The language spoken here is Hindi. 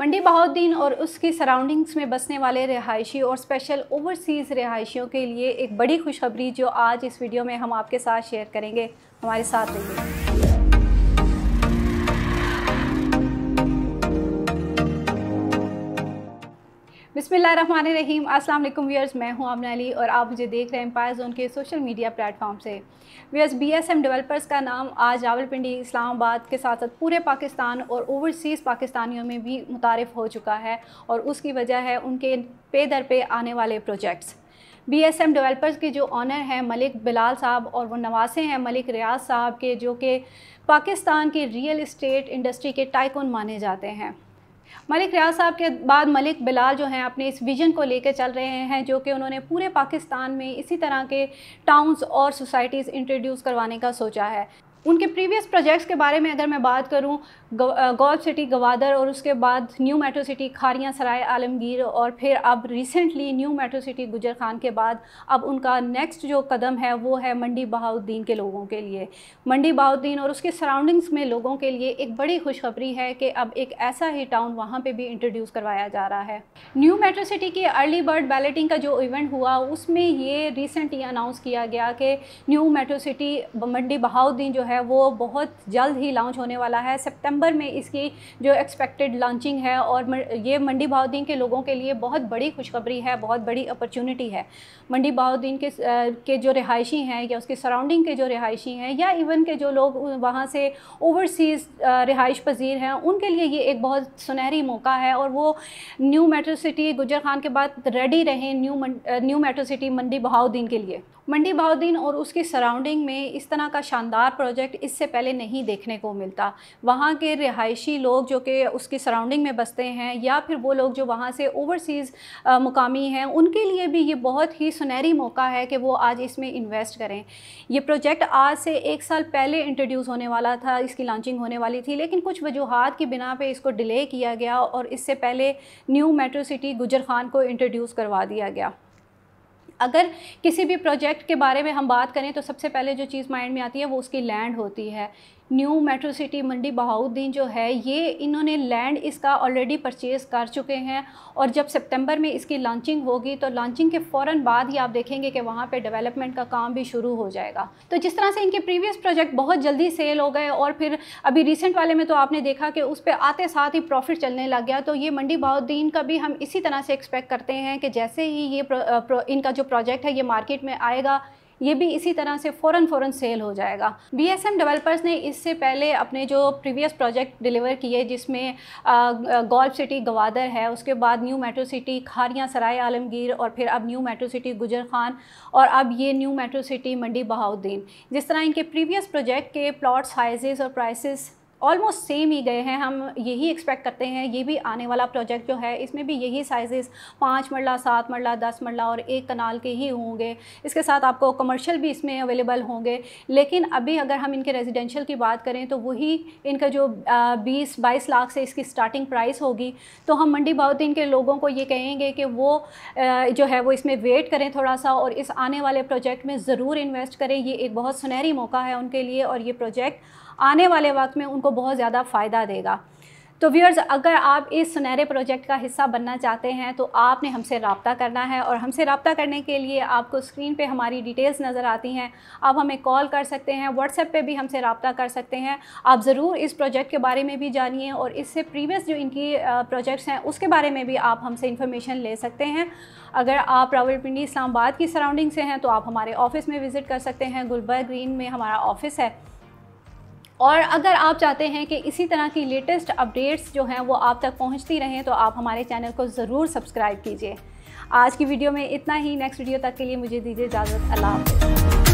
मंडी बहाउद्दीन और उसकी सराउंडिंग्स में बसने वाले रिहायशी और स्पेशल ओवरसीज़ रिहायशियों के लिए एक बड़ी खुशखबरी जो आज इस वीडियो में हम आपके साथ शेयर करेंगे हमारे साथ रहिए बिसमीम अस्सलाम वालेकुम व्यूअर्स मैं हूं आमना अली और आप मुझे देख रहे हैं एम्पायर जोन के सोशल मीडिया प्लेटफॉर्म से व्यूअर्स बीएसएम डेवलपर्स का नाम आज रावलपिंडी इस्लामाबाद के साथ साथ पूरे पाकिस्तान और ओवरसीज़ पाकिस्तानियों में भी मुतारफ़ हो चुका है और उसकी वजह है उनके पे दर पे आने वाले projects B S M developers के जो ऑनर हैं मलिक बिलाल साहब और वो नवासे हैं मलिक रियाज साहब के जो कि पाकिस्तान के रियल इस्टेट इंडस्ट्री के टाइकोन माने जाते हैं मलिक रियाज साहब के बाद मलिक बिलाल जो हैं अपने इस विज़न को लेकर चल रहे हैं जो कि उन्होंने पूरे पाकिस्तान में इसी तरह के टाउन्स और सोसाइटीज़ इंट्रोड्यूस करवाने का सोचा है उनके प्रीवियस प्रोजेक्ट्स के बारे में अगर मैं बात करूं गौब सिटी गवादर और उसके बाद new metro city Kharian Sarai Alamgir और फिर अब रिसेंटली न्यू मेट्रो सिटी गुजर खान के बाद अब उनका नेक्स्ट जो कदम है वो है मंडी बहाउद्दीन के लोगों के लिए मंडी बहाउद्दीन और उसके सराउंडिंग्स में लोगों के लिए एक बड़ी खुशखबरी है कि अब एक ऐसा ही टाउन वहाँ पर भी इंट्रोड्यूस करवाया जा रहा है न्यू मेट्रो सिटी की अर्ली बर्ड बैलेटिंग का जो इवेंट हुआ उसमें ये रिसेंटली अनाउंस किया गया कि new metro city Mandi Bahauddin जो है है वो बहुत जल्द ही लॉन्च होने वाला है सितंबर में इसकी जो एक्सपेक्टेड लॉन्चिंग है और ये मंडी बहाद्दीन के लोगों के लिए बहुत बड़ी खुशखबरी है बहुत बड़ी अपॉर्चुनिटी है मंडी बहाद्दीन के के जो रिहायशी हैं या उसके सराउंडिंग के जो रिहायशी हैं या इवन के जो लोग वहाँ से ओवरसीज़ रिहाइश पजीर हैं उनके लिए ये एक बहुत सुनहरी मौका है और वो न्यू मेट्रो सिटी गुजर खान के बाद रेडी रहें new new metro city Mandi Bahauddin के लिए मंडी भावदीन और उसकी सराउंडिंग में इस तरह का शानदार प्रोजेक्ट इससे पहले नहीं देखने को मिलता वहाँ के रिहायशी लोग जो कि उसकी सराउंडिंग में बसते हैं या फिर वो लोग जो वहाँ से ओवरसीज़ मुकामी हैं उनके लिए भी ये बहुत ही सुनहरी मौका है कि वो आज इसमें इन्वेस्ट करें ये प्रोजेक्ट आज से एक साल पहले इंट्रोड्यूस होने वाला था इसकी लॉन्चिंग होने वाली थी लेकिन कुछ वजूहत की बिना पर इसको डिले किया गया और इससे पहले न्यू मेट्रो सिटी गुजर खान को इंट्रोड्यूस करवा दिया गया अगर किसी भी प्रोजेक्ट के बारे में हम बात करें तो सबसे पहले जो चीज़ माइंड में आती है वो उसकी लैंड होती है new metro city Mandi Bahauddin जो है ये इन्होंने लैंड इसका ऑलरेडी परचेज़ कर चुके हैं और जब सितंबर में इसकी लॉन्चिंग होगी तो लॉन्चिंग के फ़ौर बाद ही आप देखेंगे कि वहाँ पर डेवलपमेंट का काम भी शुरू हो जाएगा तो जिस तरह से इनके प्रीवियस प्रोजेक्ट बहुत जल्दी सेल हो गए और फिर अभी रिसेंट वाले में तो आपने देखा कि उस पर आते साथ ही प्रॉफिट चलने लग गया तो ये मंडी बहाउद्दीन का भी हम इसी तरह से एक्सपेक्ट करते हैं कि जैसे ही ये इनका जो प्रोजेक्ट है ये मार्केट में आएगा ये भी इसी तरह से फ़ौरन फ़ौरन सेल हो जाएगा बी एस एम डेवलपर्स ने इससे पहले अपने जो प्रीवियस प्रोजेक्ट डिलीवर किए जिसमें गोल्फ सिटी गवादर है उसके बाद new metro city Kharian Sarai Alamgir और फिर अब न्यू मेट्रो सिटी गुजर खान और अब ये new metro city Mandi Bahauddin जिस तरह इनके प्रीवियस प्रोजेक्ट के प्लाट्स हाइजेस और प्राइसिस ऑलमोस्ट सेम ही गए हैं हम यही एक्सपेक्ट करते हैं ये भी आने वाला प्रोजेक्ट जो है इसमें भी यही साइजेस पाँच मरला सात मरला दस मरला और एक कनाल के ही होंगे इसके साथ आपको कमर्शियल भी इसमें अवेलेबल होंगे लेकिन अभी अगर हम इनके रेजिडेंशियल की बात करें तो वही इनका जो बीस बाईस लाख से इसकी स्टार्टिंग प्राइस होगी तो हम मंडी बाउद्दीन के लोगों को ये कहेंगे कि वो जो है वो इसमें वेट करें थोड़ा सा और इस आने वाले प्रोजेक्ट में ज़रूर इन्वेस्ट करें ये एक बहुत सुनहरी मौका है उनके लिए और ये प्रोजेक्ट आने वाले वक्त में उनको बहुत ज़्यादा फ़ायदा देगा तो व्यूअर्स अगर आप इस सुनहरे प्रोजेक्ट का हिस्सा बनना चाहते हैं तो आपने हमसे रबता करना है और हमसे रबता करने के लिए आपको स्क्रीन पे हमारी डिटेल्स नज़र आती हैं आप हमें कॉल कर सकते हैं व्हाट्सएप पे भी हमसे रबता कर सकते हैं आप ज़रूर इस प्रोजेक्ट के बारे में भी जानिए और इससे प्रीवियस जो इनकी प्रोजेक्ट्स हैं उसके बारे में भी आप हमसे इन्फॉर्मेशन ले सकते हैं अगर आप रावलपिंडी इस्लामाबाद की सराउंडिंग से हैं तो आप हमारे ऑफ़िस में विज़िट कर सकते हैं गुलबर्ग ग्रीन में हमारा ऑफ़िस है और अगर आप चाहते हैं कि इसी तरह की लेटेस्ट अपडेट्स जो हैं वो आप तक पहुँचती रहें तो आप हमारे चैनल को ज़रूर सब्सक्राइब कीजिए आज की वीडियो में इतना ही नेक्स्ट वीडियो तक के लिए मुझे दीजिए इजाज़त अल्लाह हाफ़